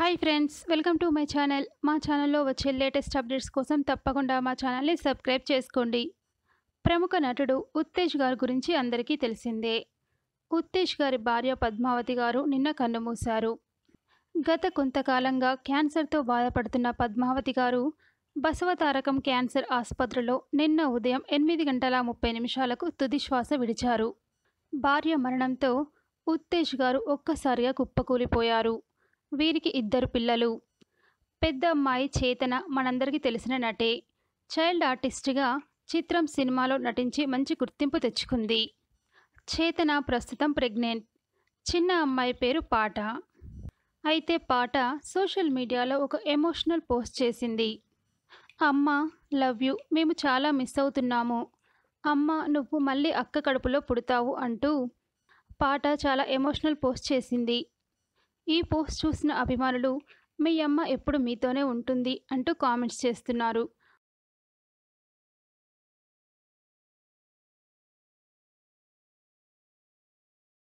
hi friends welcome to my channel మా ఛానల్లో వచ్చే లేటెస్ట్ అప్డేట్స్ కోసం తప్పకుండా మా ఛానల్ని సబ్స్క్రైబ్ చేసుకోండి ప్రముఖ నటుడు ఉత్తేజ్ గారి గురించి అందరికీ తెలిసిందే ఉత్తేజ్ గారి భార్య పద్మావతి గారు నిన్న కన్నుమూశారు గత కొంతకాలంగా క్యాన్సర్తో బాధపడుతున్న పద్మావతి గారు బసవతారకం క్యాన్సర్ ఆసుపత్రిలో నిన్న ఉదయం ఎనిమిది గంటల ముప్పై నిమిషాలకు తుదిశ్వాస విడిచారు భార్య మరణంతో ఉత్తేజ్ గారు ఒక్కసారిగా కుప్పకూలిపోయారు వీరికి ఇద్దరు పిల్లలు పెద్ద అమ్మాయి చేతన మనందరికీ తెలిసిన నటే చైల్డ్ ఆర్టిస్ట్గా చిత్రం సినిమాలో నటించి మంచి గుర్తింపు తెచ్చుకుంది చేతన ప్రస్తుతం ప్రెగ్నెంట్ చిన్న అమ్మాయి పేరు పాట అయితే పాట సోషల్ మీడియాలో ఒక ఎమోషనల్ పోస్ట్ చేసింది అమ్మ లవ్ యూ మేము చాలా మిస్ అవుతున్నాము అమ్మ నువ్వు మళ్ళీ అక్క కడుపులో పుడతావు అంటూ పాట చాలా ఎమోషనల్ పోస్ట్ చేసింది ఈ పోస్ట్ చూసిన అభిమానులు మీ అమ్మ ఎప్పుడు మీతోనే ఉంటుంది అంటూ కామెంట్స్ చేస్తున్నారు